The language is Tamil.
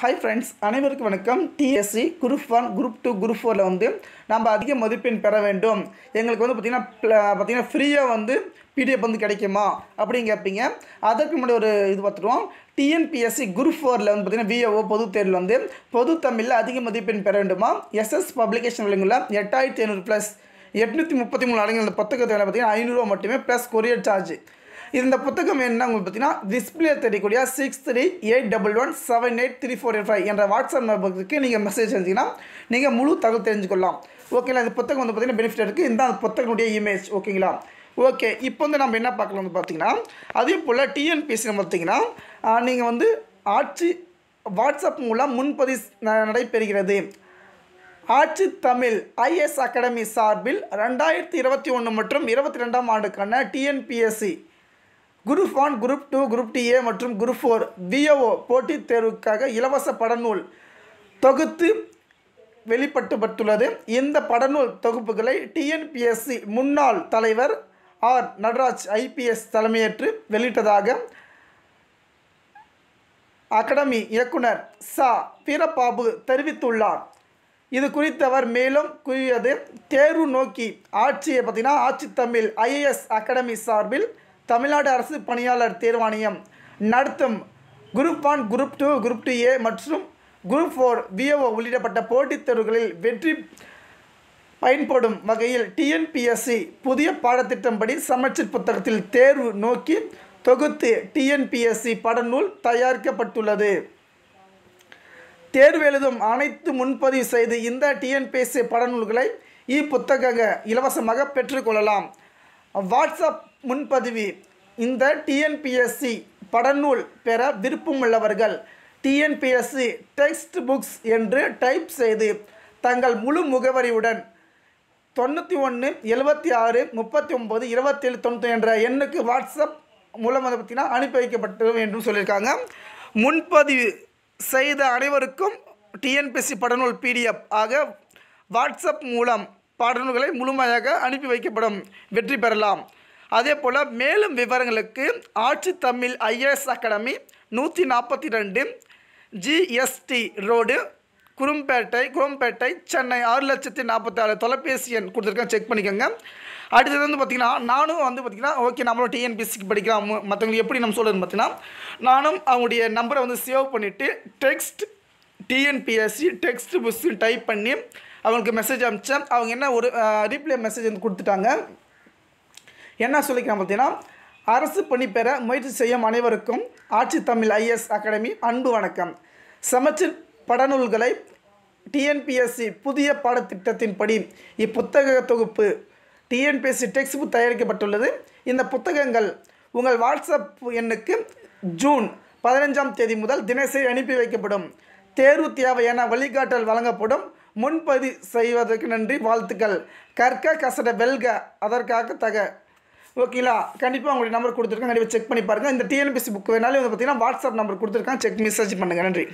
ஹை ஃப்ரெண்ட்ஸ் அனைவருக்கும் வணக்கம் TSC group one group two group ஃபோரில் வந்து நம்ம அதிக மதிப்பெண் பெற வேண்டும் எங்களுக்கு வந்து பார்த்திங்கன்னா பார்த்திங்கன்னா ஃப்ரீயாக வந்து பிடிஎஃப் வந்து கிடைக்குமா அப்படின்னு கேட்பீங்க அதற்கு முன்னாடி ஒரு இது பார்த்துருவோம் டிஎன்பிஎஸ்சி குரூப் ஃபோரில் வந்து பார்த்திங்கன்னா விஏஓ பொது தேர்வில் வந்து பொது தமிழில் அதிக மதிப்பெண் பெற வேண்டுமா எஸ்எஸ் பப்ளிகேஷன் விலங்குள்ள எட்டாயிரத்தி ஐநூறு ப்ளஸ் எட்நூற்றி முப்பத்தி மூணு அடங்கு அந்த புத்தகத்தில் பார்த்தீங்கன்னா ஐநூறுரூவா மட்டுமே ப்ளஸ் கொரியர் சார்ஜ் இந்த புத்தகம் என்ன உங்களுக்கு பார்த்தீங்கன்னா டிஸ்பிளே தெரியக்கூடிய six three eight double one seven eight three four eight five என்ற வாட்ஸ்அப் நம்பருக்கு நீங்கள் மெசேஜ் செஞ்சீங்கன்னா நீங்கள் முழு தகவல் தெரிஞ்சுக்கொள்ளலாம் ஓகேங்களா இந்த புத்தகம் வந்து பார்த்திங்கன்னா பெனிஃபிட் இருக்குது இந்த புத்தகனுடைய இமேஜ் ஓகேங்களா ஓகே இப்போ வந்து நம்ம என்ன பார்க்கலாம்னு பார்த்தீங்கன்னா அதே போல் டிஎன்பிசி பார்த்தீங்கன்னா நீங்கள் வந்து ஆட்சி வாட்ஸ்அப் மூலம் முன்பதிவு நடைபெறுகிறது ஆட்சி தமிழ் ஐஎஸ் அகாடமி சார்பில் ரெண்டாயிரத்தி இருபத்தி ஒன்று மற்றும் இருபத்தி ரெண்டாம் ஆண்டுக்கான TNPSC group one group two group T A மற்றும் குரூப் ஃபோர் விஓஓ போட்டித் தேர்வுக்காக இலவச படநூல் தொகுத்து வெளிப்பட்டுப்பட்டுள்ளது இந்த படநூல் தொகுப்புகளை டிஎன்பிஎஸ்சி முன்னாள் தலைவர் ஆர் நடராஜ் ஐபிஎஸ் தலைமையேற்று வெளியிட்டதாக அகாடமி இயக்குனர் ச வீரபாபு தெரிவித்துள்ளார் இது குறித்தவர் மேலும் கூறியது தேர்வு நோக்கி ஆட்சியை பார்த்தீங்கன்னா ஆட்சி தமிழ் ஐஏஎஸ் அகாடமி சார்பில் தமிழ்நாடு அரசு பணியாளர் தேர்வாணையம் நடத்தும் group one group two group two A மற்றும் குரூப் ஃபோர் பிஏஓ உள்ளிடப்பட்ட போட்டித் தேர்வுகளில் வெற்றி பயன்படும் வகையில் டிஎன்பிஎஸ்சி புதிய பாடத்திட்டம்படி சமச்சீர் புத்தகத்தில் தேர்வு நோக்கி தொகுத்து டிஎன்பிஎஸ்சி படநூல் தயாரிக்கப்பட்டுள்ளது தேர்வு எழுதும் அனைத்து முன்பதிவு செய்து இந்த டிஎன்பிஎஸ்சி படநூல்களை புத்தக இலவசமாக பெற்றுக்கொள்ளலாம் வாட்ஸ்அப் முன்பதிவு இந்த டிஎன்பிஎஸ்சி படநூல் பெற விருப்பம் உள்ளவர்கள் டிஎன்பிஎஸ்சி டெக்ஸ்ட் புக்ஸ் என்று டைப் செய்து தங்கள் முழு முகவரியுடன் தொண்ணூற்றி ஒன்று எழுபத்தி ஆறு முப்பத்தி ஒம்பது இருபத்தேழு தொண்ணூற்றி என்ற எண்ணுக்கு வாட்ஸ்அப் மூலம் வந்து பார்த்திங்கன்னா அனுப்பி வைக்கப்பட்டு வேண்டும் சொல்லியிருக்காங்க முன்பதிவு செய்த அனைவருக்கும் டிஎன்பிஎஸ்சி படநூல் பிடிஎஃப் ஆக வாட்ஸ்அப் மூலம் பாடநூல்களை முழுமையாக அனுப்பி வைக்கப்படும் வெற்றி பெறலாம் அதே போல் மேலும் விவரங்களுக்கு ஆட்சி தமிழ் ஐஏஎஸ் அகாடமி நூற்றி நாற்பத்தி ரெண்டு ஜிஎஸ்டி ரோடு குரும்பேட்டை குரும்பேட்டை சென்னை ஆறு லட்சத்தி நாற்பத்தி ஆறு தொலைபேசி எண் கொடுத்துருக்கேன் செக் பண்ணிக்கோங்க அடுத்தது வந்து பார்த்திங்கன்னா நானும் வந்து பார்த்திங்கன்னா ஓகே நம்மளும் டிஎன்பிசிக்கு படிக்கிறோம் மற்றவங்களுக்கு எப்படி நம்ம சொல்கிறது பார்த்தீங்கன்னா நானும் அவங்களுடைய நம்பரை வந்து சேவ் பண்ணிவிட்டு text TNPSC text books type பண்ணி அவங்களுக்கு மெசேஜ் அனுப்பிச்சேன் அவங்க என்ன ஒரு ரீப்ளே மெசேஜ் வந்து கொடுத்துட்டாங்க என்ன சொல்லிக்கிறேன் பார்த்தீங்கன்னா அரசு பணி பெற முயற்சி செய்யும் அனைவருக்கும் ஆட்சி தமிழ் ஐஎஸ் அகாடமி அன்பு வணக்கம் சமச்சீர் படநூல்களை டிஎன்பிஎஸ்சி புதிய பாடத்திட்டத்தின்படி இப்புத்தக தொகுப்பு டிஎன்பிஎஸ்சி டெக்ஸ்ட் புக் தயாரிக்கப்பட்டுள்ளது இந்த புத்தகங்கள் உங்கள் வாட்ஸ்அப் எண்ணுக்கு ஜூன் பதினஞ்சாம் தேதி முதல் தினசரி அனுப்பி வைக்கப்படும் தேர்வு தேவையான வழிகாட்டல் வழங்கப்படும் முன்பதி செய்வதற்கு நன்றி வாழ்த்துக்கள் கற்க கசட வெல்க அதற்காக தக ஓகேங்களா கண்டிப்பாக உங்களுடைய நம்பர் கொடுத்துருக்கேன் கண்டிப்பாக செக் பண்ணி பாருங்கள் இந்த டிஎன்பிசி புக் வேணாலும் வந்து பார்த்தீங்கன்னா வாட்ஸ்அப் நம்பர் கொடுத்துருக்கேன் செக் மெசேஜ் பண்ணுங்கள் நன்றி